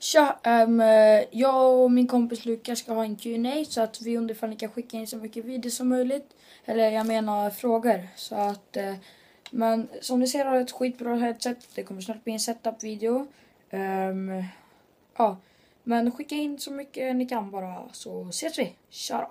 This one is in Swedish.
Tja! Um, jag och min kompis Lukas ska ha en Q&A så att vi undrar ifall ni kan skicka in så mycket videos som möjligt. Eller jag menar frågor. Så att, uh, men som ni ser har jag ett skitbra headset. Det kommer snart bli en setup-video. Um, ja. Men skicka in så mycket ni kan bara så ses vi. Tja då!